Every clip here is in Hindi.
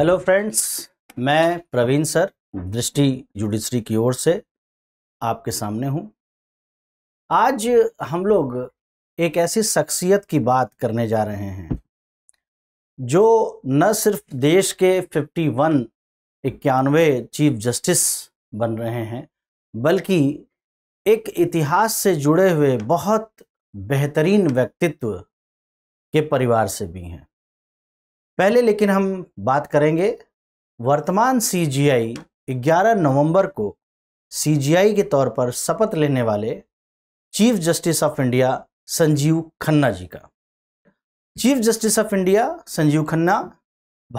हेलो फ्रेंड्स मैं प्रवीण सर दृष्टि जुडिशरी की ओर से आपके सामने हूं आज हम लोग एक ऐसी शख्सियत की बात करने जा रहे हैं जो न सिर्फ देश के 51 वन इक्यानवे चीफ जस्टिस बन रहे हैं बल्कि एक इतिहास से जुड़े हुए बहुत बेहतरीन व्यक्तित्व के परिवार से भी हैं पहले लेकिन हम बात करेंगे वर्तमान सी जी आई ग्यारह नवंबर को सी जी आई के तौर पर शपथ लेने वाले chief justice of India Sanjiv Khanna ji का chief justice of India Sanjiv Khanna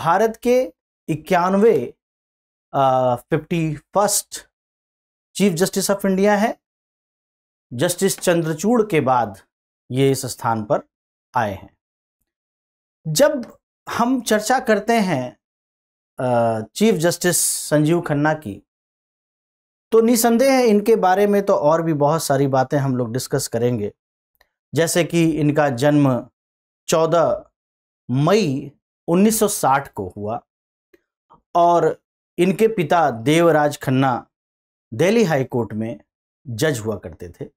Bharat के इक्यानवे fifty first chief justice of India है जस्टिस चंद्रचूड़ के बाद ये इस स्थान पर आए हैं जब हम चर्चा करते हैं चीफ जस्टिस संजीव खन्ना की तो निसंदेह इनके बारे में तो और भी बहुत सारी बातें हम लोग डिस्कस करेंगे जैसे कि इनका जन्म 14 मई 1960 को हुआ और इनके पिता देवराज खन्ना दिल्ली हाई कोर्ट में जज हुआ करते थे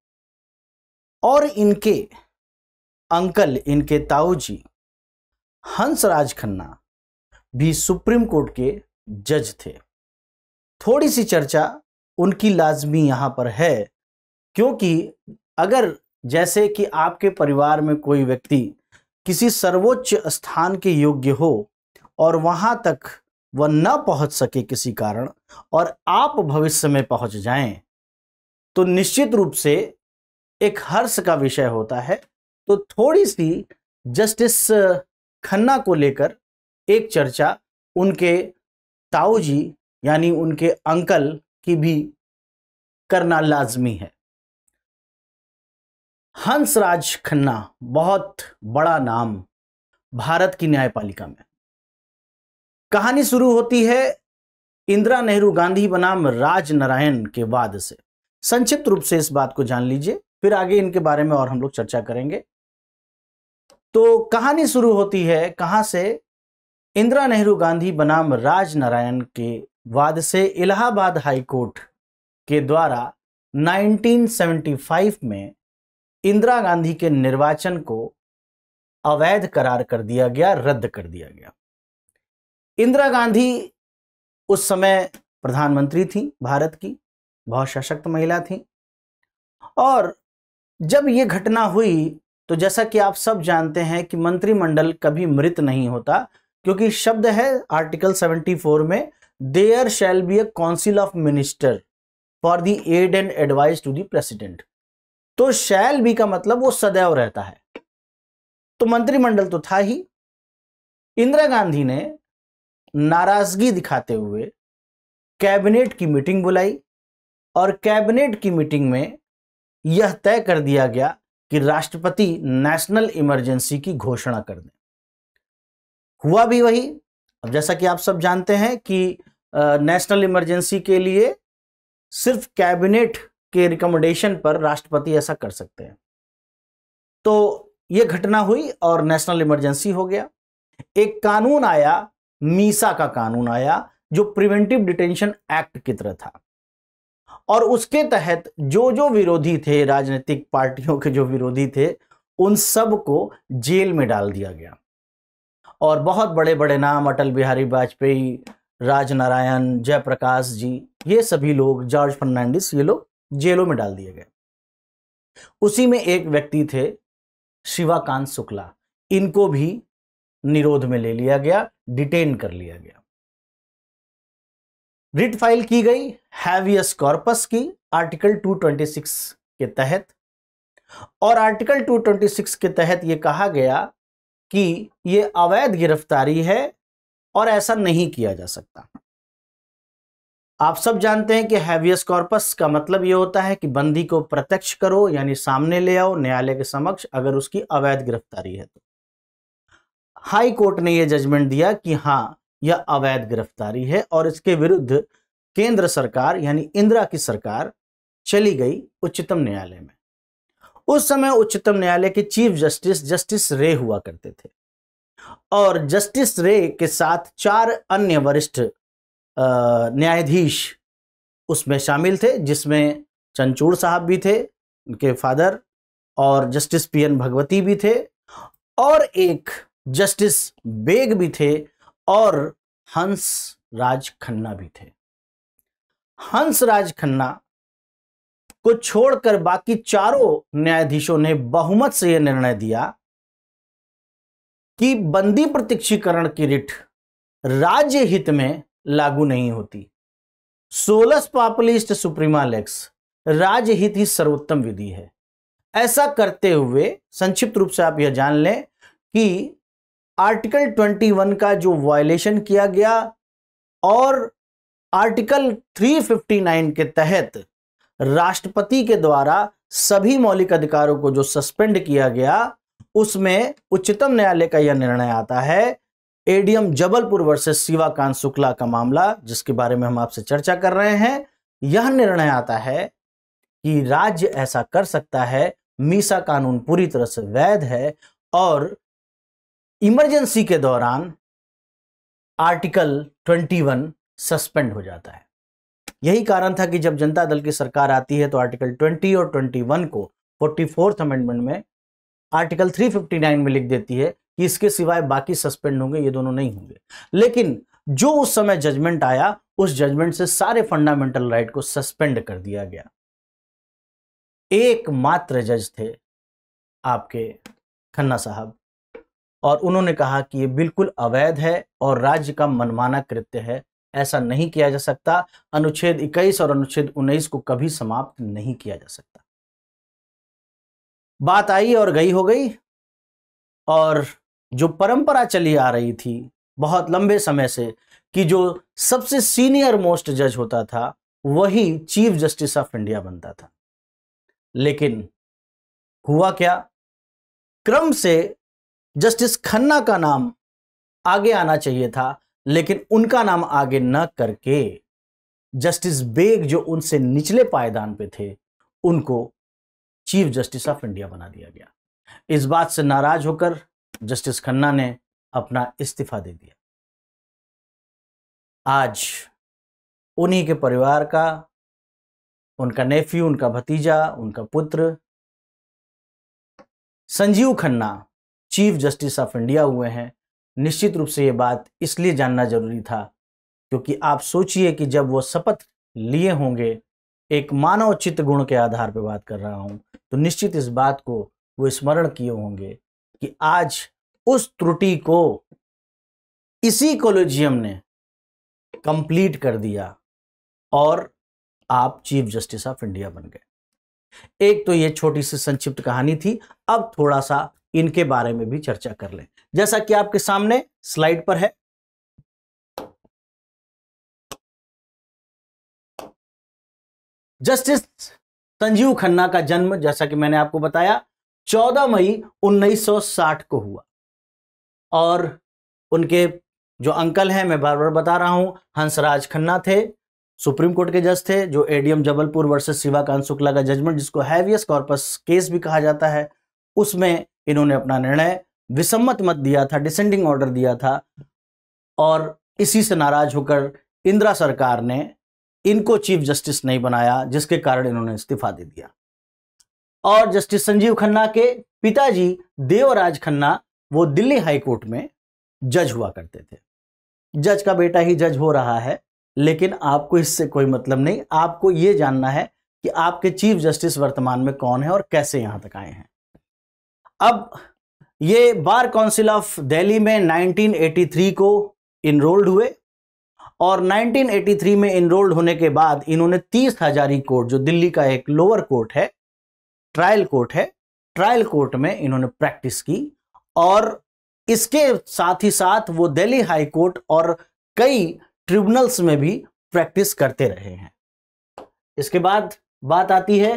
और इनके अंकल इनके ताऊ जी हंसराज खन्ना भी सुप्रीम कोर्ट के जज थे थोड़ी सी चर्चा उनकी लाजमी यहाँ पर है क्योंकि अगर जैसे कि आपके परिवार में कोई व्यक्ति किसी सर्वोच्च स्थान के योग्य हो और वहाँ तक वह न पहुँच सके किसी कारण और आप भविष्य में पहुँच जाएं तो निश्चित रूप से एक हर्ष का विषय होता है तो थोड़ी सी जस्टिस खन्ना को लेकर एक चर्चा उनके ताऊ जी यानी उनके अंकल की भी करना लाजमी है हंसराज खन्ना बहुत बड़ा नाम भारत की न्यायपालिका में कहानी शुरू होती है इंदिरा नेहरू गांधी बनाम राज नारायण के वाद से संक्षिप्त रूप से इस बात को जान लीजिए फिर आगे इनके बारे में और हम लोग चर्चा करेंगे तो कहानी शुरू होती है कहाँ से इंदिरा नेहरू गांधी बनाम राज नारायण के वाद से इलाहाबाद हाई कोर्ट के द्वारा 1975 में इंदिरा गांधी के निर्वाचन को अवैध करार कर दिया गया रद्द कर दिया गया इंदिरा गांधी उस समय प्रधानमंत्री थी भारत की बहुत सशक्त महिला थी और जब ये घटना हुई तो जैसा कि आप सब जानते हैं कि मंत्रिमंडल कभी मृत नहीं होता क्योंकि शब्द है आर्टिकल 74 में there shall be a council of minister for the aid and advice to the president तो शैल बी का मतलब वो सदैव रहता है तो मंत्रिमंडल तो था ही इंदिरा गांधी ने नाराजगी दिखाते हुए कैबिनेट की मीटिंग बुलाई और कैबिनेट की मीटिंग में यह तय कर दिया गया कि राष्ट्रपति नेशनल इमरजेंसी की घोषणा कर दें हुआ भी वही अब जैसा कि आप सब जानते हैं कि नेशनल इमरजेंसी के लिए सिर्फ कैबिनेट के रिकमेंडेशन पर राष्ट्रपति ऐसा कर सकते हैं तो ये घटना हुई और नेशनल इमरजेंसी हो गया एक कानून आया मीसा का कानून आया जो प्रिवेंटिव डिटेंशन एक्ट की तरह था और उसके तहत जो जो विरोधी थे राजनीतिक पार्टियों के जो विरोधी थे उन सब को जेल में डाल दिया गया और बहुत बड़े बड़े नाम अटल बिहारी वाजपेयी राजनारायण जयप्रकाश जी ये सभी लोग जॉर्ज फर्नांडिस ये लोग जेलों में डाल दिए गए उसी में एक व्यक्ति थे शिवाकांत शुक्ला इनको भी निरोध में ले लिया गया डिटेन कर लिया गया रिट फाइल की गई हैवियस कॉर्पस की आर्टिकल 226 के तहत और आर्टिकल 226 के तहत ये कहा गया कि ये अवैध गिरफ्तारी है और ऐसा नहीं किया जा सकता आप सब जानते हैं कि हैवियस कॉर्पस का मतलब ये होता है कि बंदी को प्रत्यक्ष करो यानी सामने ले आओ न्यायालय के समक्ष अगर उसकी अवैध गिरफ्तारी है तो हाई कोर्ट ने यह जजमेंट दिया कि हाँ यह अवैध गिरफ्तारी है और इसके विरुद्ध केंद्र सरकार यानी इंदिरा की सरकार चली गई उच्चतम न्यायालय में उस समय उच्चतम न्यायालय के चीफ जस्टिस जस्टिस रे हुआ करते थे और जस्टिस रे के साथ चार अन्य वरिष्ठ न्यायाधीश उसमें शामिल थे जिसमें चंचूड़ साहब भी थे उनके फादर और जस्टिस पी एन भगवती भी थे और एक जस्टिस बेग भी थे और हंस राज खन्ना भी थे हंस राज खन्ना को छोड़कर बाकी चारों न्यायाधीशों ने बहुमत से यह निर्णय दिया कि बंदी प्रत्यक्षीकरण की रिट राज्य हित में लागू नहीं होती सोलस पॉपुलिस्ट सुप्रीमा लेक्स राज्य हित ही सर्वोत्तम विधि है ऐसा करते हुए संक्षिप्त रूप से आप यह जान लें कि आर्टिकल 21 का जो वायलेशन किया गया और आर्टिकल 359 के तहत राष्ट्रपति के द्वारा सभी मौलिक अधिकारों को जो सस्पेंड किया गया उसमें उच्चतम न्यायालय का यह निर्णय आता है एडीएम जबलपुर वर्सेस शिवाकांत शुक्ला का मामला जिसके बारे में हम आपसे चर्चा कर रहे हैं यह निर्णय आता है कि राज्य ऐसा कर सकता है मीसा कानून पूरी तरह से वैध है और इमरजेंसी के दौरान आर्टिकल 21 सस्पेंड हो जाता है यही कारण था कि जब जनता दल की सरकार आती है तो आर्टिकल 20 और 21 को फोर्टी फोर्थ अमेंडमेंट में आर्टिकल 359 में लिख देती है कि इसके सिवाय बाकी सस्पेंड होंगे ये दोनों नहीं होंगे लेकिन जो उस समय जजमेंट आया उस जजमेंट से सारे फंडामेंटल राइट को सस्पेंड कर दिया गया एकमात्र जज थे आपके खन्ना साहब और उन्होंने कहा कि ये बिल्कुल अवैध है और राज्य का मनमाना कृत्य है ऐसा नहीं किया जा सकता अनुच्छेद 21 और अनुच्छेद 19 को कभी समाप्त नहीं किया जा सकता बात आई और गई हो गई और जो परंपरा चली आ रही थी बहुत लंबे समय से कि जो सबसे सीनियर मोस्ट जज होता था वही चीफ जस्टिस ऑफ इंडिया बनता था लेकिन हुआ क्या क्रम से जस्टिस खन्ना का नाम आगे आना चाहिए था लेकिन उनका नाम आगे न करके जस्टिस बेग जो उनसे निचले पायदान पे थे उनको चीफ जस्टिस ऑफ इंडिया बना दिया गया इस बात से नाराज होकर जस्टिस खन्ना ने अपना इस्तीफा दे दिया आज उन्हीं के परिवार का उनका नेफ्यू उनका भतीजा उनका पुत्र Sanjiv Khanna chief justice of India हुए हैं निश्चित रूप से ये बात इसलिए जानना जरूरी था क्योंकि आप सोचिए कि जब वो शपथ लिए होंगे एक मानव चित्त गुण के आधार पर बात कर रहा हूँ तो निश्चित इस बात को वो स्मरण किए होंगे कि आज उस त्रुटि को इसी कॉलेजियम ने कंप्लीट कर दिया और आप चीफ जस्टिस ऑफ इंडिया बन गए एक तो ये छोटी सी संक्षिप्त कहानी थी अब थोड़ा सा इनके बारे में भी चर्चा कर लें जैसा कि आपके सामने स्लाइड पर है जस्टिस संजीव खन्ना का जन्म जैसा कि मैंने आपको बताया 14 मई 1960 को हुआ और उनके जो अंकल हैं मैं बार बार बता रहा हूं हंसराज खन्ना थे सुप्रीम कोर्ट के जज थे जो एडीएम जबलपुर वर्सेस शिवाकांत शुक्ला का जजमेंट जिसको हैवियस कॉर्पस केस भी कहा जाता है उसमें इन्होंने अपना निर्णय विसम्मत मत दिया था डिसेंडिंग ऑर्डर दिया था और इसी से नाराज होकर इंदिरा सरकार ने इनको चीफ जस्टिस नहीं बनाया जिसके कारण इन्होंने इस्तीफा दे दिया और जस्टिस संजीव खन्ना के पिताजी देवराज खन्ना वो दिल्ली हाई कोर्ट में जज हुआ करते थे जज का बेटा ही जज हो रहा है लेकिन आपको इससे कोई मतलब नहीं आपको ये जानना है कि आपके चीफ जस्टिस वर्तमान में कौन है और कैसे यहां तक आए हैं अब ये बार काउंसिल ऑफ दिल्ली में 1983 को इनरोल्ड हुए और 1983 में इनरोल्ड होने के बाद इन्होंने तीस हजारी कोर्ट जो दिल्ली का एक लोअर कोर्ट है ट्रायल कोर्ट है ट्रायल कोर्ट में इन्होंने प्रैक्टिस की और इसके साथ ही साथ वो दिल्ली हाई कोर्ट और कई ट्रिब्यूनल्स में भी प्रैक्टिस करते रहे हैं इसके बाद बात आती है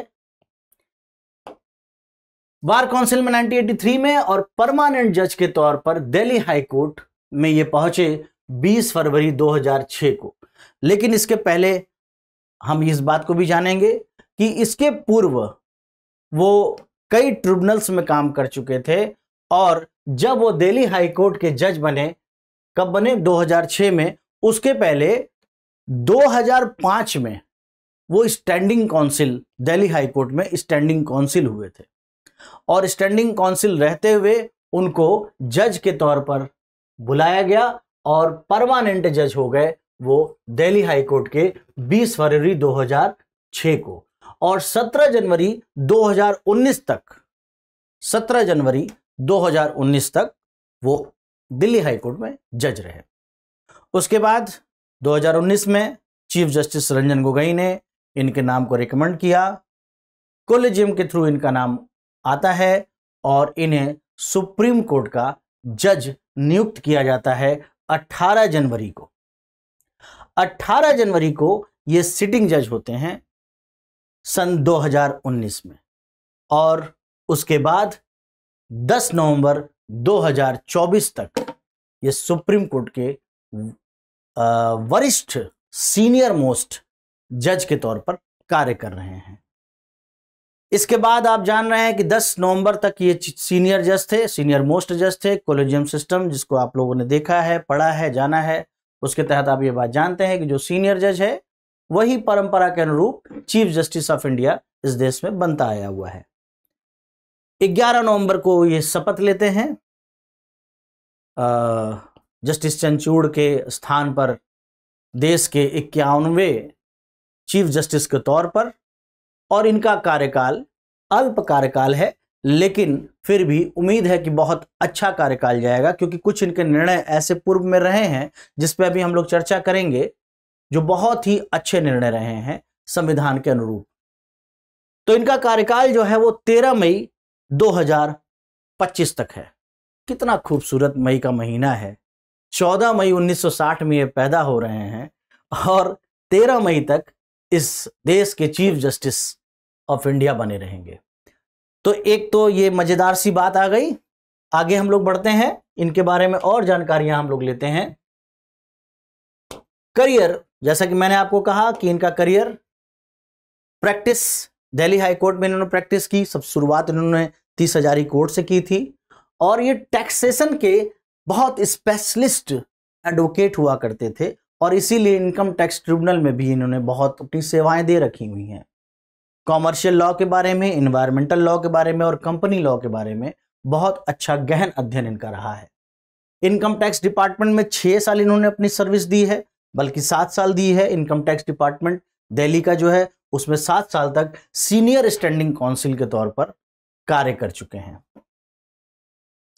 बार काउंसिल में 1983 में और परमानेंट जज के तौर पर दिल्ली हाई कोर्ट में ये पहुंचे 20 फरवरी 2006 को लेकिन इसके पहले हम इस बात को भी जानेंगे कि इसके पूर्व वो कई ट्रिब्यूनल्स में काम कर चुके थे और जब वो दिल्ली हाई कोर्ट के जज बने कब बने 2006 में उसके पहले 2005 में वो standing counsel Delhi high court में स्टैंडिंग काउंसिल हुए थे और स्टैंडिंग काउंसिल रहते हुए उनको जज के तौर पर बुलाया गया और परमानेंट जज हो गए वो दिल्ली हाई कोर्ट के 20 फरवरी 2006 को और 17 जनवरी 2019 तक 17 जनवरी 2019 तक वो दिल्ली हाई कोर्ट में जज रहे उसके बाद 2019 में चीफ जस्टिस रंजन गोगोई ने इनके नाम को रिकमेंड किया कोलेजियम के थ्रू इनका नाम आता है और इन्हें सुप्रीम कोर्ट का जज नियुक्त किया जाता है 18 जनवरी को 18 जनवरी को ये सिटिंग जज होते हैं सन 2019 में और उसके बाद 10 नवंबर 2024 तक ये सुप्रीम कोर्ट के वरिष्ठ सीनियर मोस्ट जज के तौर पर कार्य कर रहे हैं इसके बाद आप जान रहे हैं कि 10 नवंबर तक ये सीनियर जज थे सीनियर मोस्ट जज थे कोलेजियम सिस्टम जिसको आप लोगों ने देखा है पढ़ा है जाना है उसके तहत आप ये बात जानते हैं कि जो सीनियर जज है वही परंपरा के अनुरूप चीफ जस्टिस ऑफ इंडिया इस देश में बनता आया हुआ है 11 नवंबर को ये शपथ लेते हैं जस्टिस चंचूड़ के स्थान पर देश के इक्यानवे चीफ जस्टिस के तौर पर और इनका कार्यकाल अल्प कार्यकाल है लेकिन फिर भी उम्मीद है कि बहुत अच्छा कार्यकाल जाएगा क्योंकि कुछ इनके निर्णय ऐसे पूर्व में रहे हैं जिसपे अभी हम लोग चर्चा करेंगे जो बहुत ही अच्छे निर्णय रहे हैं संविधान के अनुरूप तो इनका कार्यकाल जो है वो तेरह मई 2025 तक है कितना खूबसूरत मई का महीना है 14 मई 1960 में ये पैदा हो रहे हैं और 13 मई तक इस देश के चीफ जस्टिस ऑफ इंडिया बने रहेंगे तो एक तो ये मज़ेदार सी बात आ गई आगे हम लोग बढ़ते हैं इनके बारे में और जानकारियां हम लोग लेते हैं करियर जैसा कि मैंने आपको कहा कि इनका career practice Delhi high court में इन्होंने प्रैक्टिस की सब शुरुआत इन्होंने तीस हजारी कोर्ट से की थी और ये टैक्सेशन के बहुत स्पेशलिस्ट एडवोकेट हुआ करते थे और इसीलिए इनकम टैक्स ट्रिब्यूनल में भी इन्होंने बहुत अपनी सेवाएं दे रखी हुई हैं कॉमर्शियल लॉ के बारे में इन्वायरमेंटल लॉ के बारे में और कंपनी लॉ के बारे में बहुत अच्छा गहन अध्ययन इनका रहा है इनकम टैक्स डिपार्टमेंट में छः साल इन्होंने अपनी सर्विस दी है बल्कि सात साल दी है इनकम टैक्स डिपार्टमेंट दिल्ली का जो है उसमें सात साल तक सीनियर स्टैंडिंग काउंसिल के तौर पर कार्य कर चुके हैं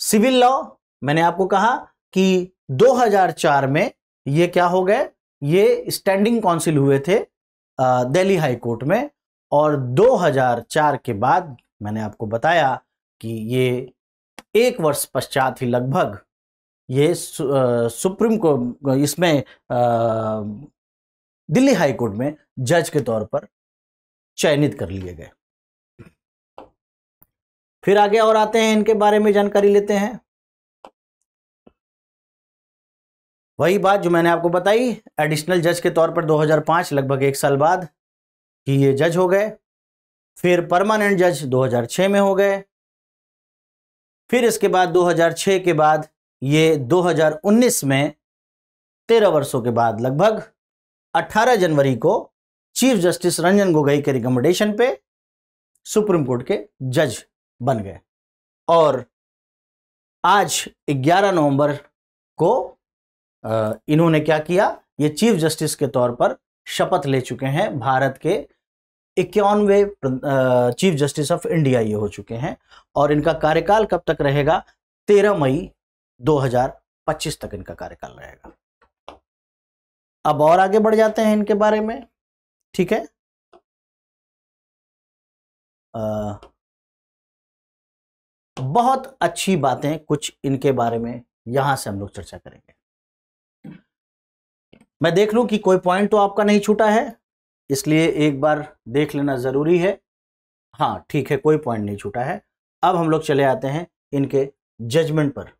सिविल लॉ मैंने आपको कहा कि 2004 में ये क्या हो गए ये स्टैंडिंग काउंसिल हुए थे दिल्ली हाई कोर्ट में और 2004 के बाद मैंने आपको बताया कि ये एक वर्ष पश्चात ही लगभग ये सु, आ, सुप्रीम को इसमें दिल्ली हाई कोर्ट में जज के तौर पर चयनित कर लिए गए फिर आगे और आते हैं इनके बारे में जानकारी लेते हैं वही बात जो मैंने आपको बताई एडिशनल जज के तौर पर 2005 लगभग एक साल बाद ही ये जज हो गए फिर परमानेंट जज 2006 में हो गए फिर इसके बाद 2006 के बाद ये 2019 में तेरह वर्षों के बाद लगभग 18 जनवरी को चीफ जस्टिस रंजन गोगोई के रिकमेंडेशन पे सुप्रीम कोर्ट के जज बन गए और आज 11 नवंबर को इन्होंने क्या किया ये चीफ जस्टिस के तौर पर शपथ ले चुके हैं भारत के इक्यानवे चीफ जस्टिस ऑफ इंडिया ये हो चुके हैं और इनका कार्यकाल कब तक रहेगा तेरह मई 2025 तक इनका कार्यकाल रहेगा अब और आगे बढ़ जाते हैं इनके बारे में ठीक है आ, बहुत अच्छी बातें कुछ इनके बारे में यहां से हम लोग चर्चा करेंगे मैं देख लूँ कि कोई पॉइंट तो आपका नहीं छूटा है इसलिए एक बार देख लेना ज़रूरी है हाँ ठीक है कोई पॉइंट नहीं छूटा है अब हम लोग चले आते हैं इनके जजमेंट पर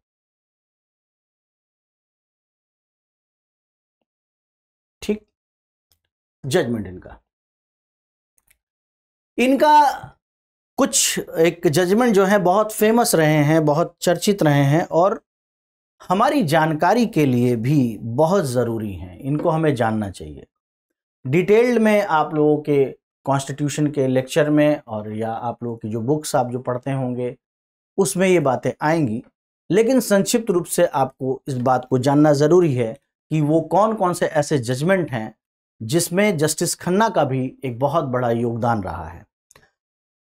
ठीक जजमेंट इनका इनका कुछ एक जजमेंट जो है बहुत फेमस रहे हैं बहुत चर्चित रहे हैं और हमारी जानकारी के लिए भी बहुत ज़रूरी हैं इनको हमें जानना चाहिए डिटेल्ड में आप लोगों के कॉन्स्टिट्यूशन के लेक्चर में और या आप लोगों की जो बुक्स आप जो पढ़ते होंगे उसमें ये बातें आएंगी लेकिन संक्षिप्त रूप से आपको इस बात को जानना ज़रूरी है कि वो कौन कौन से ऐसे जजमेंट हैं जिसमें जस्टिस खन्ना का भी एक बहुत बड़ा योगदान रहा है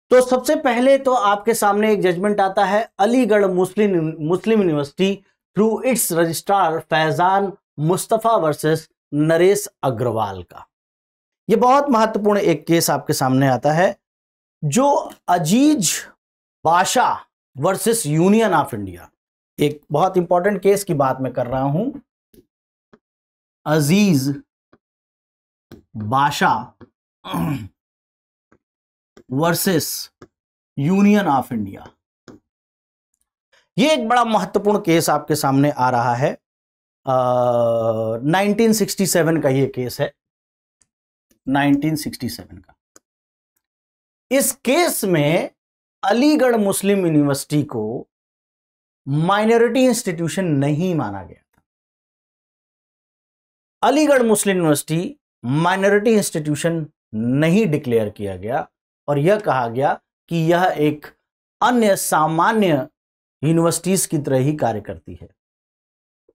तो सबसे पहले तो आपके सामने एक जजमेंट आता है Aligarh Muslim Muslim University through its registrar Faizan Mustafa versus Naresh Agarwal का यह बहुत महत्वपूर्ण एक केस आपके सामने आता है जो अजीज बादशाह वर्सेस यूनियन ऑफ इंडिया एक बहुत इंपॉर्टेंट केस की बात मैं कर रहा हूं अजीज बादशाह वर्सेस यूनियन ऑफ इंडिया ये एक बड़ा महत्वपूर्ण केस आपके सामने आ रहा है आ, 1967 का ये केस है 1967 का इस केस में अलीगढ़ मुस्लिम यूनिवर्सिटी को माइनॉरिटी इंस्टीट्यूशन नहीं माना गया था Aligarh Muslim University minority institution नहीं डिक्लेयर किया गया और यह कहा गया कि यह एक अन्य सामान्य यूनिवर्सिटीज़ की तरह ही कार्य करती है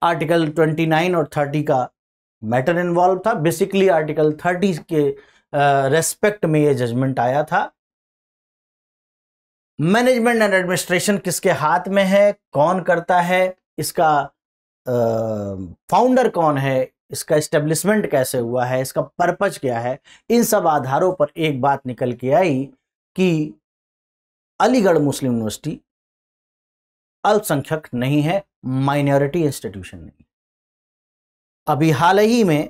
आर्टिकल 29 और 30 का मैटर इन्वॉल्व था बेसिकली आर्टिकल 30 के रेस्पेक्ट में यह जजमेंट आया था मैनेजमेंट एंड एडमिनिस्ट्रेशन किसके हाथ में है कौन करता है इसका फाउंडर कौन है इसका इस्टेब्लिशमेंट कैसे हुआ है इसका पर्पज क्या है इन सब आधारों पर एक बात निकल के आई कि अलीगढ़ मुस्लिम यूनिवर्सिटी अल्पसंख्यक नहीं है माइनॉरिटी इंस्टीट्यूशन नहीं अभी हाल ही में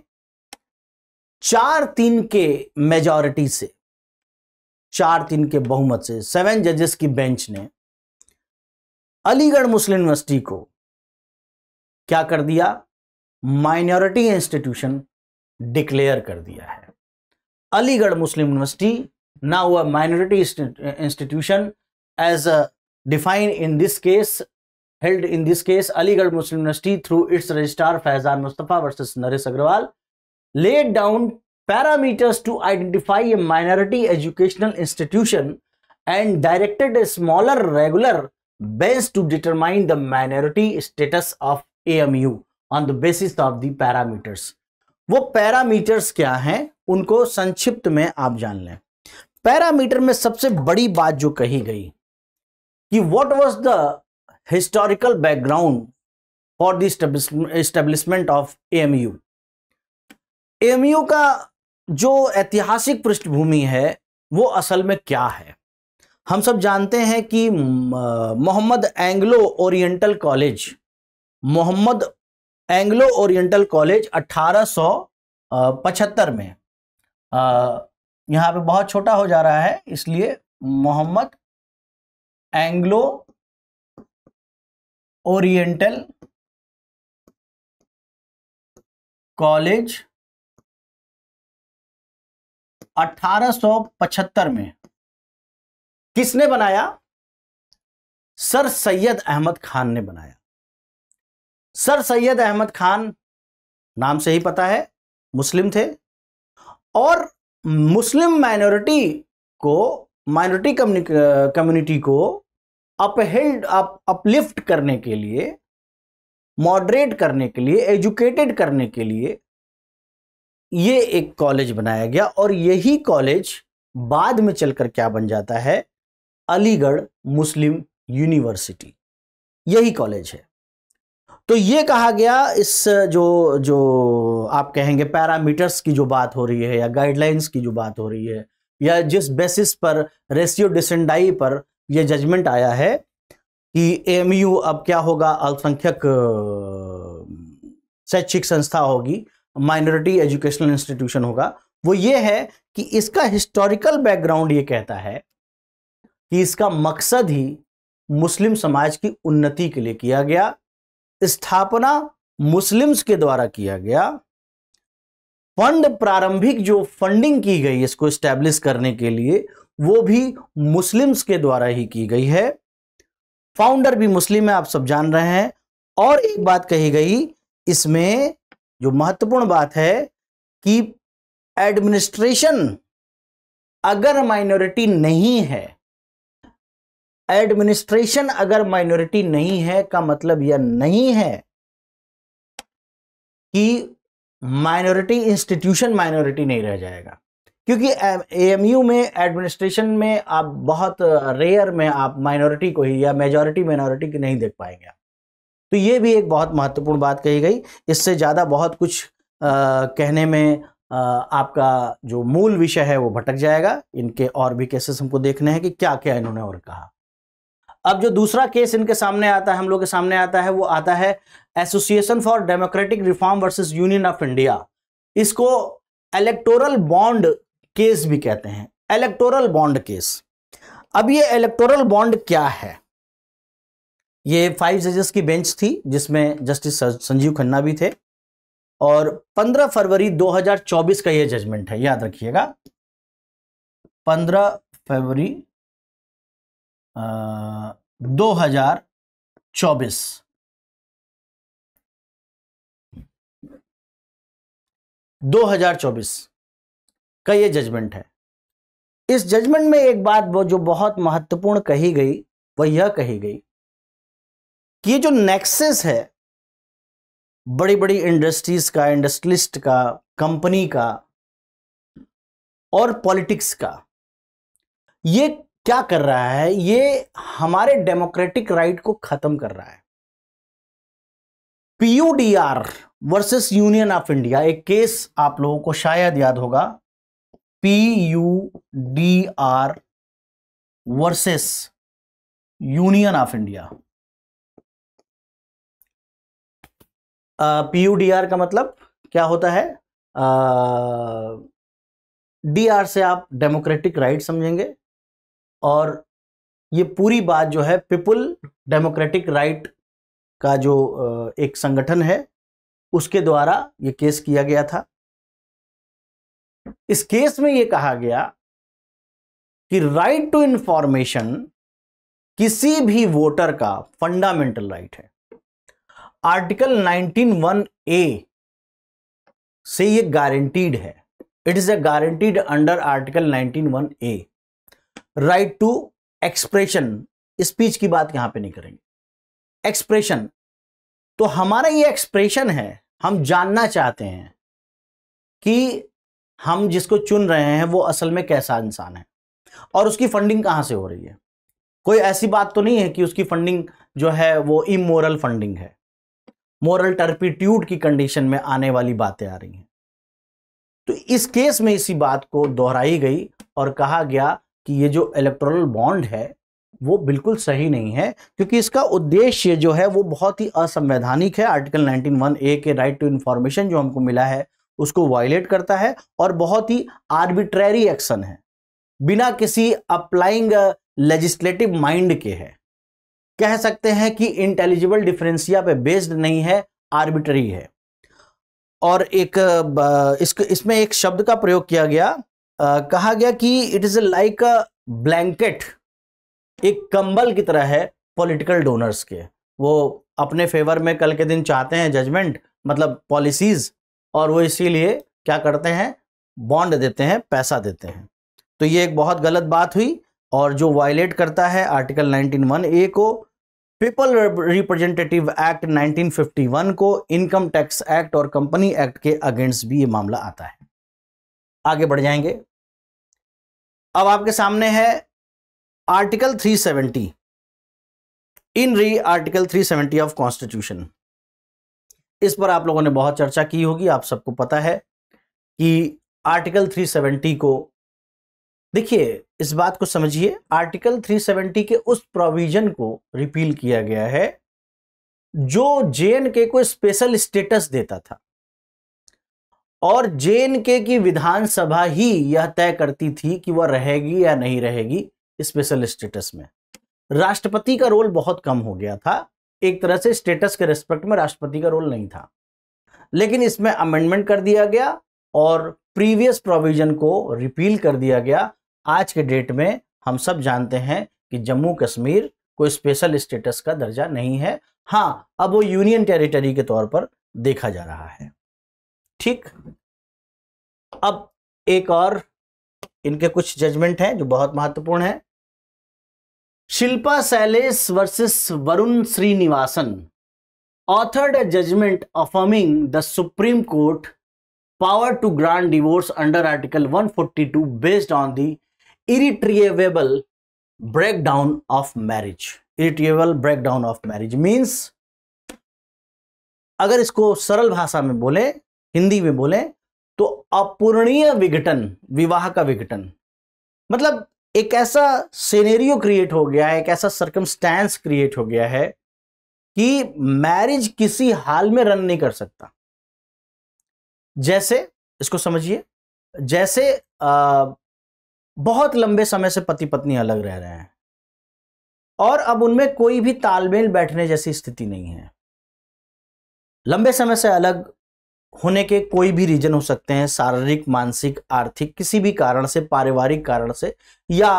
चार तीन के मेजॉरिटी से चार तीन के बहुमत से सेवन जजेस की बेंच ने अलीगढ़ मुस्लिम यूनिवर्सिटी को क्या कर दिया माइनॉरिटी इंस्टीट्यूशन डिक्लेयर कर दिया है अलीगढ़ मुस्लिम यूनिवर्सिटी ना हुआ minority institution as a define in this case held in this case Aligarh Muslim University through its registrar Faizan Mustafa versus Naresh Agarwal laid down parameters to identify a minority educational institution and directed a smaller regular base to determine the minority status of A M U on the basis of the parameters वो पैरामीटर्स क्या हैं उनको संक्षिप्त में आप जान लें पैरामीटर में सबसे बड़ी बात जो कही गई कि what was the historical background for the establishment of AMU AMU का जो ऐतिहासिक पृष्ठभूमि है वो असल में क्या है हम सब जानते हैं कि Mohammed Anglo Oriental College Mohammed Anglo Oriental College 1875 में यहाँ पे बहुत छोटा हो जा रहा है इसलिए मोहम्मद एंग्लो ओरिएंटल कॉलेज 1875 में किसने बनाया सर सैयद अहमद खान ने बनाया सर सैयद अहमद खान नाम से ही पता है मुस्लिम थे और मुस्लिम माइनॉरिटी को माइनॉरिटी कम्युनिटी को अपहेल्ड अप अपलिफ्ट करने के लिए मॉडरेट करने के लिए एजुकेटेड करने के लिए ये एक कॉलेज बनाया गया और यही कॉलेज बाद में चलकर क्या बन जाता है अलीगढ़ मुस्लिम यूनिवर्सिटी यही कॉलेज है तो ये कहा गया इस जो जो आप कहेंगे पैरामीटर्स की जो बात हो रही है या गाइडलाइंस की जो बात हो रही है या जिस बेसिस पर रेशियो डिसेंडाई पर यह जजमेंट आया है कि एम अब क्या होगा अल्पसंख्यक शैक्षिक संस्था होगी माइनॉरिटी एजुकेशनल इंस्टीट्यूशन होगा वो ये है कि इसका हिस्टोरिकल बैकग्राउंड ये कहता है कि इसका मकसद ही मुस्लिम समाज की उन्नति के लिए किया गया स्थापना मुस्लिम्स के द्वारा किया गया फंड प्रारंभिक जो फंडिंग की गई इसको स्टैब्लिश करने के लिए वो भी मुस्लिम्स के द्वारा ही की गई है फाउंडर भी मुस्लिम है आप सब जान रहे हैं और एक बात कही गई इसमें जो महत्वपूर्ण बात है कि एडमिनिस्ट्रेशन अगर माइनॉरिटी नहीं है एडमिनिस्ट्रेशन अगर माइनॉरिटी नहीं है का मतलब यह नहीं है कि माइनॉरिटी इंस्टीट्यूशन माइनॉरिटी नहीं रह जाएगा क्योंकि एएमयू में एडमिनिस्ट्रेशन में आप बहुत रेयर में आप माइनॉरिटी को ही या मेजॉरिटी माइनॉरिटी की नहीं देख पाएंगे तो ये भी एक बहुत महत्वपूर्ण बात कही गई इससे ज़्यादा बहुत कुछ आ, कहने में आ, आपका जो मूल विषय है वो भटक जाएगा इनके और भी केसेस हमको देखने हैं कि क्या क्या इन्होंने और कहा अब जो दूसरा केस इनके सामने आता है हम लोग के सामने आता है वो आता है association for democratic reform versus union of India इसको इलेक्टोरल बॉन्ड केस भी कहते हैं इलेक्टोरल बॉन्ड केस अब ये इलेक्टोरल बॉन्ड क्या है ये फाइव जजेस की बेंच थी जिसमें जस्टिस संजीव खन्ना भी थे और 15 फरवरी 2024 का ये जजमेंट है याद रखिएगा 15 फरवरी दो हजार चौबीस दो हजार चौबीस का ये जजमेंट है इस जजमेंट में एक बात वो जो बहुत महत्वपूर्ण कही गई वह यह कही गई कि ये जो नेक्सेस है बड़ी बड़ी इंडस्ट्रीज का इंडस्ट्रियलिस्ट का कंपनी का और पॉलिटिक्स का ये क्या कर रहा है ये हमारे डेमोक्रेटिक राइट को खत्म कर रहा है PUDR versus union of India एक केस आप लोगों को शायद याद होगा P U D R versus union of India PUDR D R का मतलब क्या होता है डी uh, आर से आप डेमोक्रेटिक राइट समझेंगे और ये पूरी बात जो है पीपुल डेमोक्रेटिक राइट का जो एक संगठन है उसके द्वारा ये केस किया गया था इस केस में ये कहा गया कि राइट टू इंफॉर्मेशन किसी भी वोटर का फंडामेंटल राइट है आर्टिकल वन ए से ये गारंटीड है it is a guaranteed under article one A right to expression speech की बात यहां पे नहीं करेंगे एक्सप्रेशन तो हमारा ये एक्सप्रेशन है हम जानना चाहते हैं कि हम जिसको चुन रहे हैं वो असल में कैसा इंसान है और उसकी फंडिंग कहां से हो रही है कोई ऐसी बात तो नहीं है कि उसकी फंडिंग जो है वो इमोरल फंडिंग है मोरल टर्पिट्यूड की कंडीशन में आने वाली बातें आ रही हैं तो इस केस में इसी बात को दोहराई गई और कहा गया कि ये जो इलेक्ट्रोल बॉन्ड है वो बिल्कुल सही नहीं है क्योंकि इसका उद्देश्य जो है वो बहुत ही असंवैधानिक है आर्टिकल 191 ए के राइट टू इन्फॉर्मेशन जो हमको मिला है उसको वायलेट करता है और बहुत ही आर्बिट्रेरी एक्शन है बिना किसी अप्लाइंग लेजिस्लेटिव माइंड के है कह सकते हैं कि इंटेलिजिबल डिफरेंसिया पे बेस्ड नहीं है आर्बिट्री है और एक इसमें एक शब्द का प्रयोग किया गया कहा गया कि it is like a blanket एक कंबल की तरह है पॉलिटिकल डोनर्स के वो अपने फेवर में कल के दिन चाहते हैं जजमेंट मतलब पॉलिसीज़ और वो इसीलिए क्या करते हैं बॉन्ड देते हैं पैसा देते हैं तो ये एक बहुत गलत बात हुई और जो वायलेट करता है आर्टिकल 19.1 ए को पीपल रिप्रेजेंटेटिव एक्ट 1951 को इनकम टैक्स एक्ट और कंपनी एक्ट के अगेंस्ट भी ये मामला आता है आगे बढ़ जाएंगे अब आपके सामने है आर्टिकल 370 इन री आर्टिकल 370 ऑफ कॉन्स्टिट्यूशन इस पर आप लोगों ने बहुत चर्चा की होगी आप सबको पता है कि आर्टिकल 370 को देखिए इस बात को समझिए आर्टिकल 370 के उस प्रोविजन को रिपील किया गया है जो के को स्पेशल स्टेटस देता था और जे के की विधानसभा ही यह तय करती थी कि वह रहेगी या नहीं रहेगी स्पेशल स्टेटस में राष्ट्रपति का रोल बहुत कम हो गया था एक तरह से स्टेटस के रेस्पेक्ट में राष्ट्रपति का रोल नहीं था लेकिन इसमें अमेंडमेंट कर दिया गया और प्रीवियस प्रोविजन को रिपील कर दिया गया आज के डेट में हम सब जानते हैं कि जम्मू कश्मीर कोई स्पेशल स्टेटस का दर्जा नहीं है हाँ अब वो यूनियन टेरिटरी के तौर पर देखा जा रहा है ठीक अब एक और इनके कुछ जजमेंट हैं जो बहुत महत्वपूर्ण है Shilpa Sailesh versus Varun Sreenivasan authored a judgement affirming the supreme court power to grant divorce under article 142 based on the irretrievable breakdown of marriage irretrievable breakdown of marriage means अगर इसको सरल भाषा में बोले हिंदी में बोले तो अपूर्णीय विघटन विवाह का विघटन मतलब एक ऐसा सिनेरियो क्रिएट हो गया है एक ऐसा सर्कमस्टेंस क्रिएट हो गया है कि मैरिज किसी हाल में रन नहीं कर सकता जैसे इसको समझिए जैसे आ, बहुत लंबे समय से पति पत्नी अलग रह रहे हैं और अब उनमें कोई भी तालमेल बैठने जैसी स्थिति नहीं है लंबे समय से अलग होने के कोई भी रीजन हो सकते हैं शारीरिक मानसिक आर्थिक किसी भी कारण से पारिवारिक कारण से या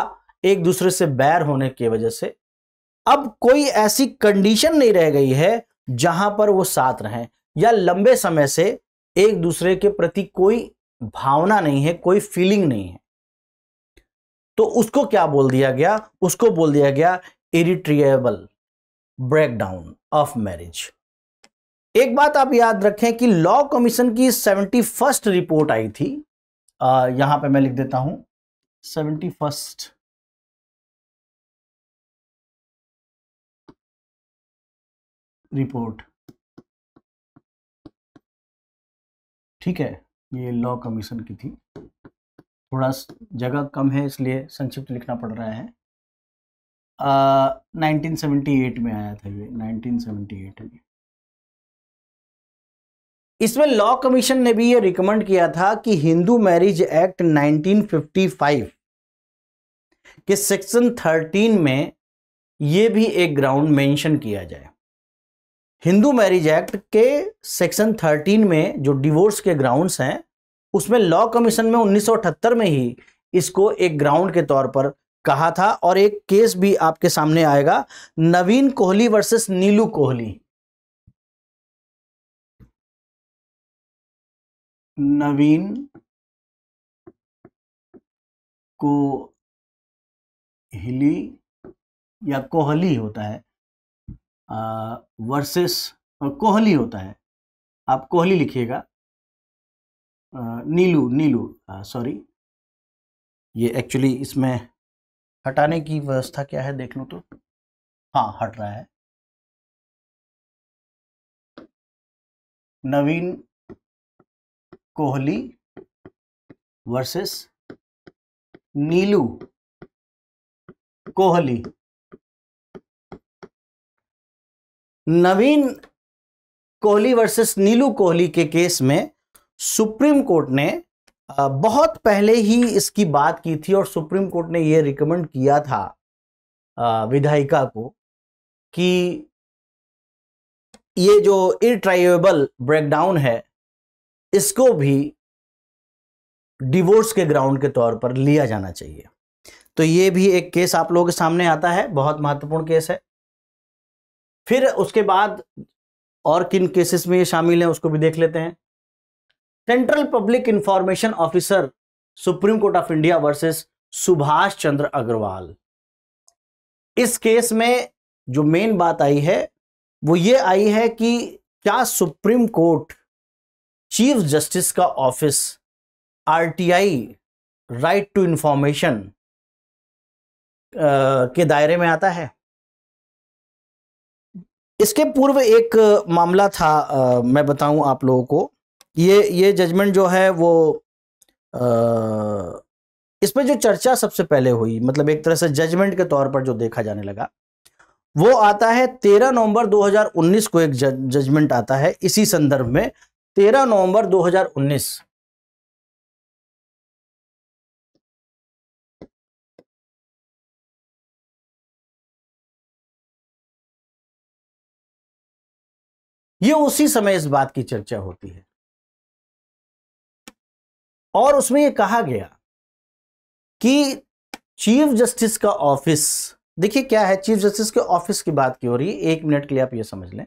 एक दूसरे से बैर होने की वजह से अब कोई ऐसी कंडीशन नहीं रह गई है जहां पर वो साथ रहें या लंबे समय से एक दूसरे के प्रति कोई भावना नहीं है कोई फीलिंग नहीं है तो उसको क्या बोल दिया गया उसको बोल दिया गया इरिट्रिएबल ब्रेकडाउन ऑफ मैरिज एक बात आप याद रखें कि लॉ कमीशन की सेवेंटी फर्स्ट रिपोर्ट आई थी आ, यहां पे मैं लिख देता हूं सेवेंटी फर्स्ट रिपोर्ट ठीक है ये लॉ कमीशन की थी थोड़ा जगह कम है इसलिए संक्षिप्त लिखना पड़ रहा है आ, 1978 में आया था ये 1978 में इसमें लॉ कमीशन ने भी ये रिकमेंड किया था कि हिंदू मैरिज एक्ट 1955 के सेक्शन 13 में ये भी एक ग्राउंड मेंशन किया जाए हिंदू मैरिज एक्ट के सेक्शन 13 में जो डिवोर्स के ग्राउंड्स हैं उसमें लॉ कमीशन में 1978 में ही इसको एक ग्राउंड के तौर पर कहा था और एक केस भी आपके सामने आएगा नवीन कोहली वर्सेस नीलू कोहली नवीन को हिली या कोहली होता है वर्सेस कोहली होता है आप कोहली लिखिएगा नीलू नीलू सॉरी ये एक्चुअली इसमें हटाने की व्यवस्था क्या है देख लूँ तो हाँ हट रहा है नवीन कोहली वर्सेस नीलू कोहली नवीन कोहली वर्सेस नीलू कोहली के केस में सुप्रीम कोर्ट ने बहुत पहले ही इसकी बात की थी और सुप्रीम कोर्ट ने यह रिकमेंड किया था विधायिका को कि ये जो इट्राइबल ब्रेकडाउन है इसको भी डिवोर्स के ग्राउंड के तौर पर लिया जाना चाहिए तो ये भी एक केस आप लोगों के सामने आता है बहुत महत्वपूर्ण केस है फिर उसके बाद और किन केसेस में ये शामिल है उसको भी देख लेते हैं central public information officer supreme court of India versus Subhash Chandra Agarwal इस केस में जो मेन बात आई है वो ये आई है कि क्या सुप्रीम कोर्ट चीफ जस्टिस का office RTI right to information के दायरे में आता है इसके पूर्व एक मामला था आ, मैं बताऊं आप लोगों को ये ये जजमेंट जो है वो इसमें जो चर्चा सबसे पहले हुई मतलब एक तरह से जजमेंट के तौर पर जो देखा जाने लगा वो आता है 13 नवंबर 2019 को एक जजमेंट आता है इसी संदर्भ में तेरह नवंबर 2019 ये उसी समय इस बात की चर्चा होती है और उसमें यह कहा गया कि चीफ जस्टिस का ऑफिस देखिए क्या है चीफ जस्टिस के ऑफिस की बात की हो रही है एक मिनट के लिए आप ये समझ लें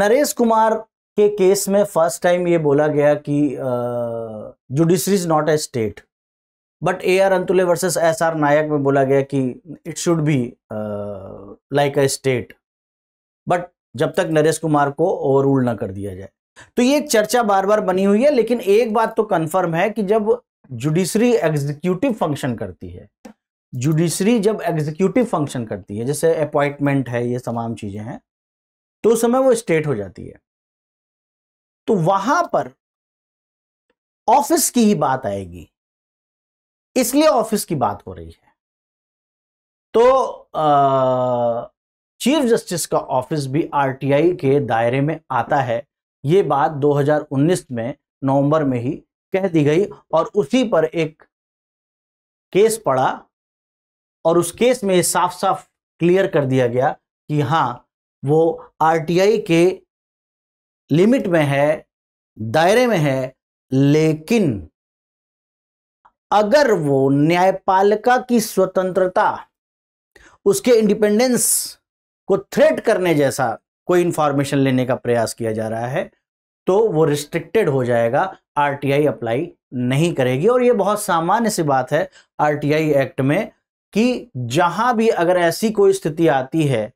नरेश कुमार के केस में फर्स्ट टाइम ये बोला गया कि judiciary is not a state but A R Antulay versus S R Nayak में बोला गया कि it should be like a state but जब तक नरेश कुमार को ओवर रूल ना कर दिया जाए तो ये एक चर्चा बार बार बनी हुई है लेकिन एक बात तो कंफर्म है कि जब जुडिशरी एग्जीक्यूटिव फंक्शन करती है जुडिशरी जब एग्जीक्यूटिव फंक्शन करती है जैसे अपॉइंटमेंट है ये तमाम चीज़ें हैं तो उस समय वो स्टेट हो जाती है तो वहां पर ऑफिस की ही बात आएगी इसलिए ऑफिस की बात हो रही है तो चीफ जस्टिस का ऑफिस भी आरटीआई के दायरे में आता है ये बात 2019 में नवंबर में ही कह दी गई और उसी पर एक केस पड़ा और उस केस में साफ साफ क्लियर कर दिया गया कि हाँ वो आरटीआई के लिमिट में है दायरे में है लेकिन अगर वो न्यायपालिका की स्वतंत्रता उसके इंडिपेंडेंस को थ्रेट करने जैसा कोई इंफॉर्मेशन लेने का प्रयास किया जा रहा है तो वो रिस्ट्रिक्टेड हो जाएगा आरटीआई अप्लाई नहीं करेगी और ये बहुत सामान्य सी बात है आरटीआई एक्ट में कि जहां भी अगर ऐसी कोई स्थिति आती है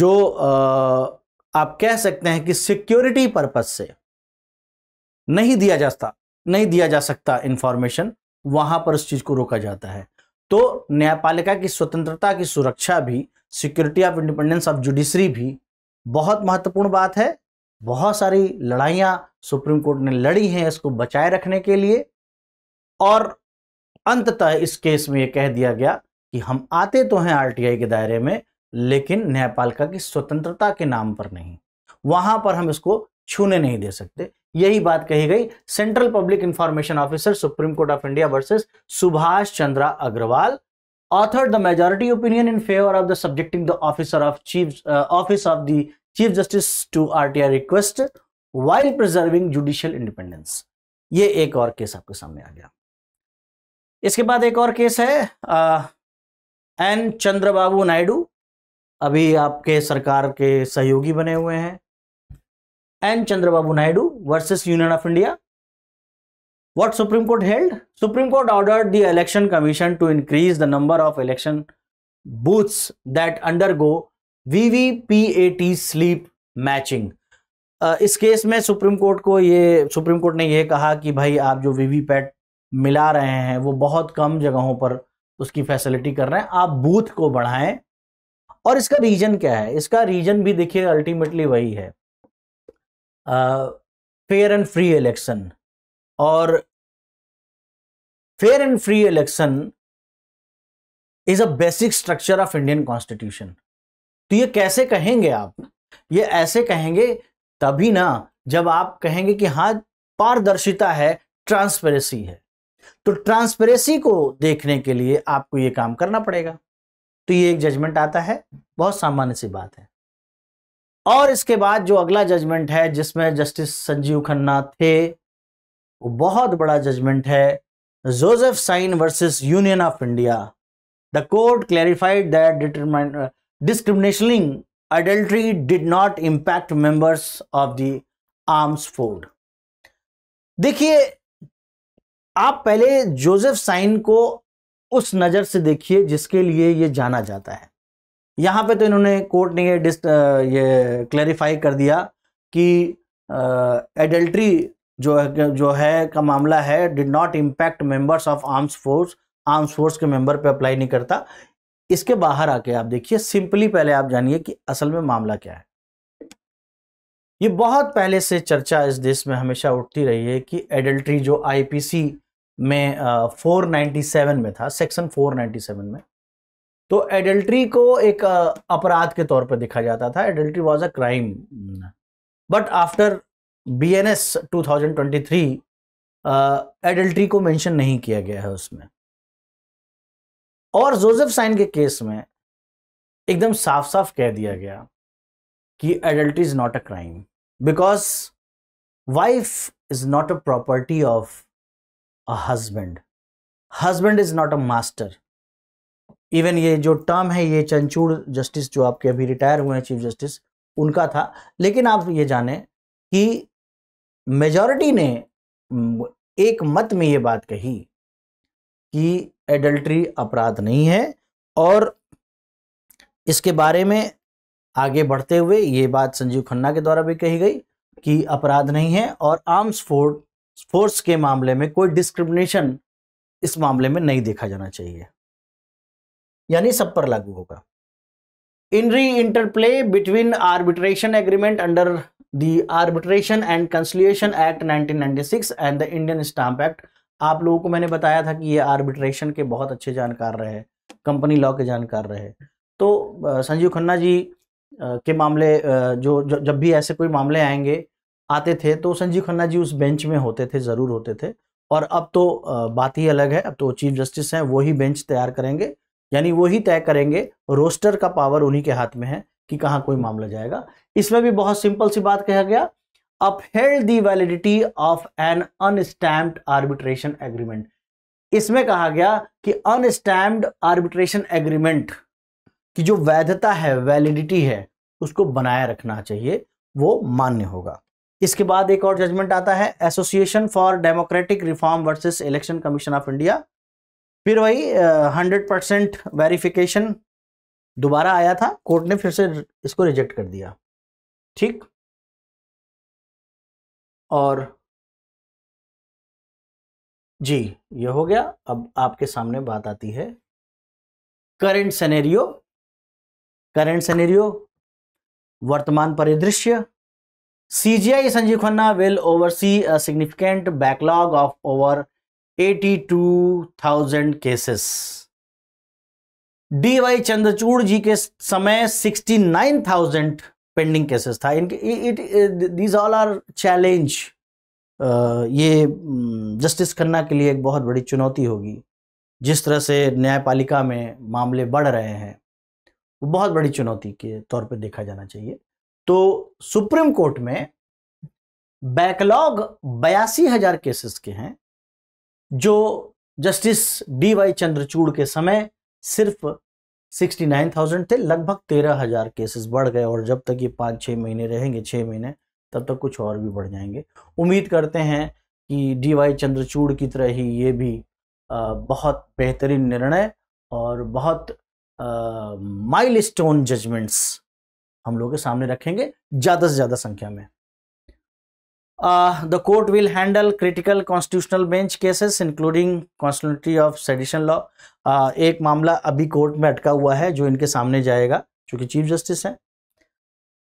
जो आ, आप कह सकते हैं कि सिक्योरिटी पर्पज से नहीं दिया जाता नहीं दिया जा सकता इंफॉर्मेशन वहां पर उस चीज को रोका जाता है तो न्यायपालिका की स्वतंत्रता की सुरक्षा भी security of independence of judiciary भी बहुत महत्वपूर्ण बात है बहुत सारी लड़ाइयां सुप्रीम कोर्ट ने लड़ी हैं इसको बचाए रखने के लिए और अंततः इस केस में यह कह दिया गया कि हम आते तो हैं आरटीआई के दायरे में लेकिन न्यायपालिका की स्वतंत्रता के नाम पर नहीं वहां पर हम इसको छूने नहीं दे सकते यही बात कही गई central public information officer supreme court of India versus Subhash Chandra Agarwal authored the majority opinion in favour of the subjecting the officer of chief office of the chief justice to R T R request while preserving judicial independence ये एक और केस आपके सामने आ गया इसके बाद एक और केस है एन चंद्रबाबू नायडू अभी आपके सरकार के सहयोगी बने हुए हैं N Chandrababu Naidu versus union of India what supreme court held supreme court order the election commission to increase the number of election booths that undergo slip matching इस केस में सुप्रीम कोर्ट को ये सुप्रीम कोर्ट ने यह कहा कि भाई आप जो वीवीपैट मिला रहे हैं वो बहुत कम जगहों पर उसकी फैसिलिटी कर रहे हैं आप बूथ को बढ़ाएं और इसका रीजन क्या है इसका रीजन भी देखिए अल्टीमेटली वही है फेयर एंड फ्री इलेक्शन और fair and free election is a basic structure of Indian constitution तो ये कैसे कहेंगे आप ये ऐसे कहेंगे तभी ना जब आप कहेंगे कि हाँ पारदर्शिता है ट्रांसपेरेंसी है तो ट्रांसपेरेंसी को देखने के लिए आपको ये काम करना पड़ेगा तो ये एक जजमेंट आता है बहुत सामान्य सी बात है और इसके बाद जो अगला जजमेंट है जिसमें जस्टिस संजीव खन्ना थे वो बहुत बड़ा जजमेंट है Joseph Shine versus union of India the court clarified that decriminalising adultery did not impact members of the armed forces देखिए आप पहले जोसेफ साइन को उस नज़र से देखिए जिसके लिए ये जाना जाता है यहाँ पे तो इन्होंने कोर्ट ने ये डिस्ट ये क्लैरिफाई कर दिया कि एडल्ट्री जो है जो है का मामला है did not impact members of armed force armed force के मेंबर पे अप्लाई नहीं करता इसके बाहर आके आप देखिए सिंपली पहले आप जानिए कि असल में मामला क्या है ये बहुत पहले से चर्चा इस देश में हमेशा उठती रही है कि एडल्ट्री जो आई में फोर नाइन्टी सेवन में था सेक्शन फोर नाइन्टी सेवन में तो एडल्ट्री को एक अपराध के तौर पर देखा जाता था adultery was a crime but after B N S two thousand twenty three adultery को मैंशन नहीं किया गया है उसमें और जोसेफ साइन के केस में एकदम साफ साफ कह दिया गया कि adultery is not a crime because wife is not a property of a husband husband is not a master even ये जो टर्म है ये चंचूड़ जस्टिस जो आपके अभी रिटायर हुए हैं चीफ जस्टिस उनका था लेकिन आप ये जाने कि मेजॉरिटी ने एक मत में ये बात कही कि एडल्ट्री अपराध नहीं है और इसके बारे में आगे बढ़ते हुए ये बात संजीव खन्ना के द्वारा भी कही गई कि अपराध नहीं है और आर्म्स फोर्ड फोर्स के मामले में कोई डिस्क्रिमिनेशन इस मामले में नहीं देखा जाना चाहिए यानी सब पर लागू होगा in re interplay between arbitration agreement under the arbitration and conciliation act 1996 and the Indian stamp act आप लोगों को मैंने बताया था कि ये आर्बिट्रेशन के बहुत अच्छे जानकार रहे कंपनी लॉ के जानकार रहे तो संजीव खन्ना जी के मामले जो जब भी ऐसे कोई मामले आएंगे आते थे तो संजीव खन्ना जी उस बेंच में होते थे ज़रूर होते थे और अब तो बात ही अलग है अब तो चीफ जस्टिस हैं वो ही बेंच तैयार करेंगे यानी वही तय करेंगे रोस्टर का पावर उन्हीं के हाथ में है कि कहाँ कोई मामला जाएगा इसमें भी बहुत सिंपल सी बात कहा गया upheld the validity of an unstamped arbitration agreement इसमें कहा गया कि अनस्टैम्प्ड आर्बिट्रेशन एग्रीमेंट की जो वैधता है वैलिडिटी है उसको बनाए रखना चाहिए वो मान्य होगा इसके बाद एक और जजमेंट आता है association for democratic reform versus election commission of India फिर वही हंड्रेड परसेंट वेरिफिकेशन दोबारा आया था कोर्ट ने फिर से इसको रिजेक्ट कर दिया ठीक और जी ये हो गया अब आपके सामने बात आती है करंट सेनेरियो करंट सेनेरियो वर्तमान परिदृश्य CGI Sanjeev Khanna will oversee a significant backlog of over 82,000 cases D Y Chandrachud ji के समय 69,000 पेंडिंग केसेस था इनके it these all are challenge ये जस्टिस खन्ना के लिए एक बहुत बड़ी चुनौती होगी जिस तरह से न्यायपालिका में मामले बढ़ रहे हैं वो बहुत बड़ी चुनौती के तौर पे देखा जाना चाहिए तो सुप्रीम कोर्ट में बैकलॉग बयासी हजार केसेस के हैं जो जस्टिस डी वाई चंद्रचूड़ के समय सिर्फ 69,000 थे लगभग 13,000 केसेस बढ़ गए और जब तक ये पाँच छः महीने रहेंगे छः महीने तब तक कुछ और भी बढ़ जाएंगे उम्मीद करते हैं कि डी वाई चंद्रचूड़ की तरह ही ये भी बहुत बेहतरीन निर्णय और बहुत माइलस्टोन जजमेंट्स हम लोग के सामने रखेंगे ज़्यादा से ज़्यादा संख्या में the court will handle critical constitutional bench cases including constitutionality of sedition law एक मामला अभी कोर्ट में अटका हुआ है जो इनके सामने जाएगा चूंकि चीफ जस्टिस है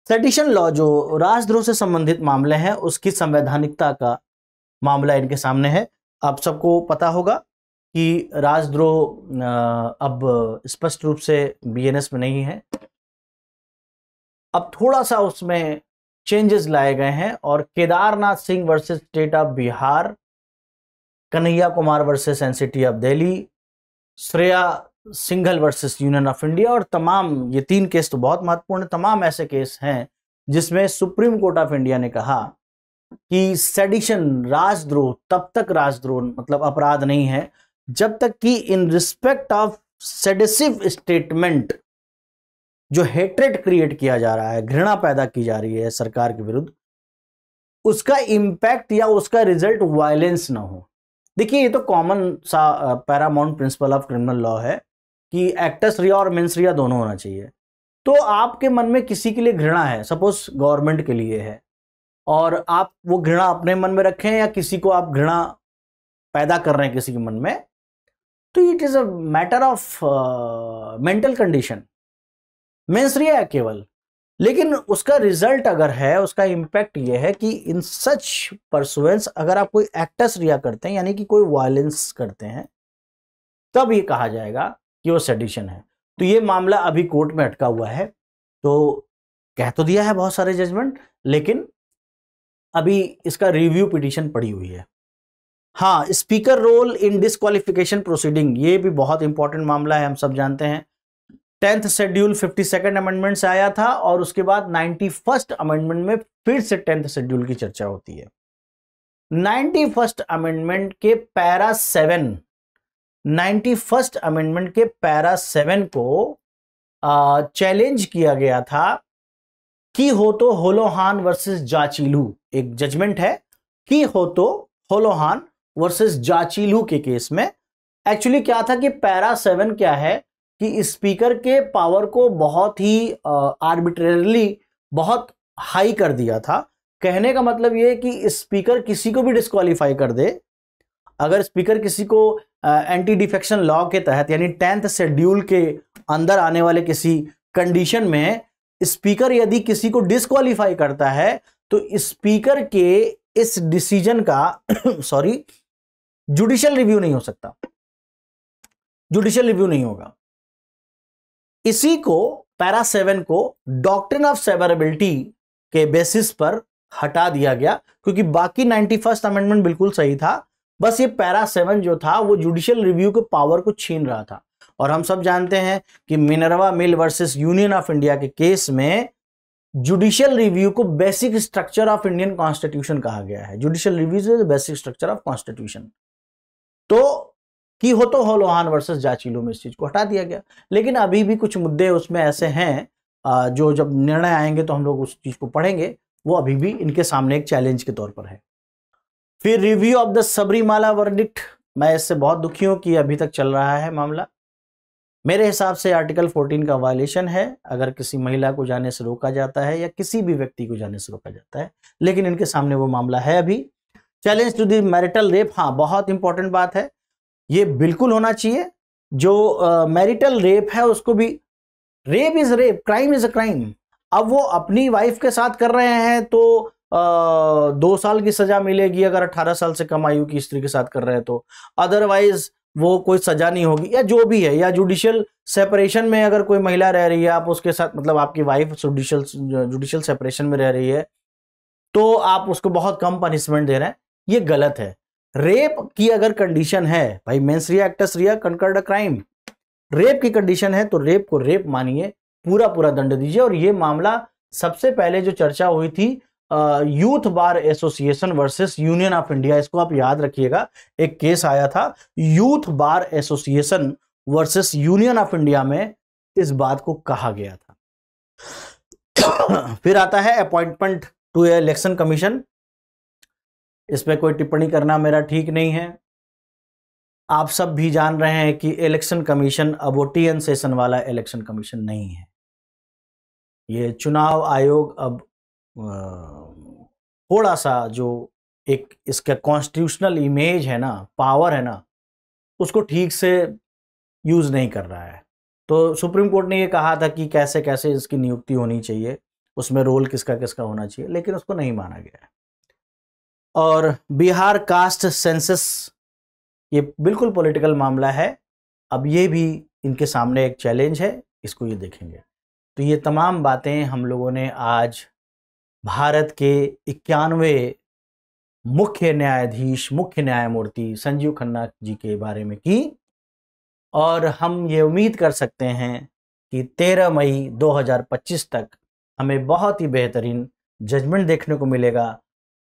सेडिशन लॉ जो राजद्रोह से संबंधित मामले हैं उसकी संवैधानिकता का मामला इनके सामने है आप सबको पता होगा कि राजद्रोह अब स्पष्ट रूप से बीएनएस में नहीं है अब थोड़ा सा उसमें चेंजेस लाए गए हैं और Kedarnath Singh versus state of Bihar Kanhaiya Kumar versus NCT of Delhi Shreya Singhal versus union of India और तमाम ये तीन केस तो बहुत महत्वपूर्ण तमाम ऐसे केस हैं जिसमें सुप्रीम कोर्ट ऑफ इंडिया ने कहा कि सेडिशन राजद्रोह तब तक राजद्रोह मतलब अपराध नहीं है जब तक कि in respect of seditious statement जो हेट्रेट क्रिएट किया जा रहा है घृणा पैदा की जा रही है सरकार के विरुद्ध उसका इम्पैक्ट या उसका रिजल्ट वायलेंस ना हो देखिए ये तो कॉमन सा paramount principle of criminal law है कि एक्टस रिया और मेन्स रिया दोनों होना चाहिए तो आपके मन में किसी के लिए घृणा है सपोज गवर्नमेंट के लिए है और आप वो घृणा अपने मन में रखें या किसी को आप घृणा पैदा कर रहे हैं किसी के मन में तो it is a matter of mental condition rea है केवल लेकिन उसका रिजल्ट अगर है उसका इम्पैक्ट ये है कि इन सच परसुएंस अगर आप कोई एक्टस रिया करते हैं यानी कि कोई वायलेंस करते हैं तब ये कहा जाएगा कि वो सेडिशन है तो ये मामला अभी कोर्ट में अटका हुआ है तो कह तो दिया है बहुत सारे जजमेंट लेकिन अभी इसका रिव्यू पिटिशन पड़ी हुई है हाँ speaker role in disqualification proceeding ये भी बहुत इंपॉर्टेंट मामला है हम सब जानते हैं tenth schedule fifty second amendment से आया था और उसके बाद नाइन्टी फर्स्ट अमेंडमेंट में फिर से टेंथ शेड्यूल की चर्चा होती है नाइन्टी फर्स्ट अमेंडमेंट के para seven ninety first amendment के पैरा सेवन को चैलेंज किया गया था कि हो तो होलोहान वर्सेस जाचीलू एक जजमेंट है कि हो तो होलोहान वर्सेस जाचीलू के केस में एक्चुअली क्या था कि पैरा सेवन क्या है कि स्पीकर के पावर को बहुत ही आर्बिट्रेरली बहुत हाई कर दिया था कहने का मतलब ये कि स्पीकर किसी को भी डिस्कवालीफाई कर दे अगर स्पीकर किसी को एंटी डिफेक्शन लॉ के तहत यानी टेंथ शेड्यूल के अंदर आने वाले किसी कंडीशन में स्पीकर यदि किसी को डिसक्वालीफाई करता है तो स्पीकर के इस डिसीजन का सॉरी जुडिशियल रिव्यू नहीं हो सकता जुडिशियल रिव्यू नहीं होगा इसी को पैरा सेवन को डॉक्ट्रिन ऑफ सेवरेबिलिटी के बेसिस पर हटा दिया गया क्योंकि बाकी नाइनटी फर्स्ट अमेंडमेंट बिल्कुल सही था बस ये पैरा सेवन जो था वो जुडिशियल रिव्यू के पावर को छीन रहा था और हम सब जानते हैं कि Minerva mill versus union of India के केस में जुडिशियल रिव्यू को basic structure of Indian constitution कहा गया है judicial review is basic structure of constitution तो की हो तो हो लोहान वर्सेज जाचिलो में इस चीज़ को हटा दिया गया लेकिन अभी भी कुछ मुद्दे उसमें ऐसे हैं जो जब निर्णय आएंगे तो हम लोग उस चीज़ को पढ़ेंगे वो अभी भी इनके सामने एक चैलेंज के तौर पर है फिर review of the Sabarimala verdict मैं इससे बहुत दुखी हूँ कि अभी तक चल रहा है मामला मेरे हिसाब से आर्टिकल 14 का वायलेशन है अगर किसी महिला को जाने से रोका जाता है या किसी भी व्यक्ति को जाने से रोका जाता है लेकिन इनके सामने वो मामला है अभी चैलेंज टू दैरिटल मैरिटल रेप हाँ बहुत इंपॉर्टेंट बात है ये बिल्कुल होना चाहिए जो मैरिटल uh, रेप है उसको भी rape is rape crime is a crime अब वो अपनी वाइफ के साथ कर रहे हैं तो uh, दो साल की सजा मिलेगी अगर अठारह साल से कम आयु की स्त्री के साथ कर रहे हैं तो अदरवाइज वो कोई सजा नहीं होगी या जो भी है या जुडिशियल सेपरेशन में अगर कोई महिला रह रही है आप उसके साथ मतलब आपकी वाइफ जुडिशियल जुडिशियल सेपरेशन में रह रही है तो आप उसको बहुत कम पनिशमेंट दे रहे हैं ये गलत है रेप की अगर कंडीशन है भाई mens rea actus rea concurred crime rape की कंडीशन है तो रेप को रेप मानिए पूरा पूरा दंड दीजिए और ये मामला सबसे पहले जो चर्चा हुई थी youth bar association versus union of India इसको आप याद रखिएगा एक केस आया था youth bar association versus union of India में इस बात को कहा गया था फिर आता है अपॉइंटमेंट टू इलेक्शन कमीशन इस पर कोई टिप्पणी करना मेरा ठीक नहीं है आप सब भी जान रहे हैं कि इलेक्शन कमीशन अब वो टी एन सेशन वाला इलेक्शन कमीशन नहीं है ये चुनाव आयोग अब थोड़ा सा जो एक इसका कॉन्स्टिट्यूशनल इमेज है ना पावर है ना उसको ठीक से यूज़ नहीं कर रहा है तो सुप्रीम कोर्ट ने ये कहा था कि कैसे कैसे इसकी नियुक्ति होनी चाहिए उसमें रोल किसका किसका होना चाहिए लेकिन उसको नहीं माना गया है और बिहार कास्ट सेंसस ये बिल्कुल पॉलिटिकल मामला है अब ये भी इनके सामने एक चैलेंज है इसको ये देखेंगे तो ये तमाम बातें हम लोगों ने आज भारत के इक्यानवे मुख्य न्यायाधीश मुख्य न्यायमूर्ति संजीव खन्ना जी के बारे में की और हम ये उम्मीद कर सकते हैं कि 13 मई 2025 तक हमें बहुत ही बेहतरीन जजमेंट देखने को मिलेगा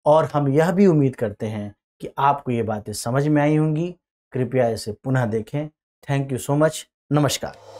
और हम यह भी उम्मीद करते हैं कि आपको ये बातें समझ में आई होंगी कृपया इसे पुनः देखें थैंक यू सो मच नमस्कार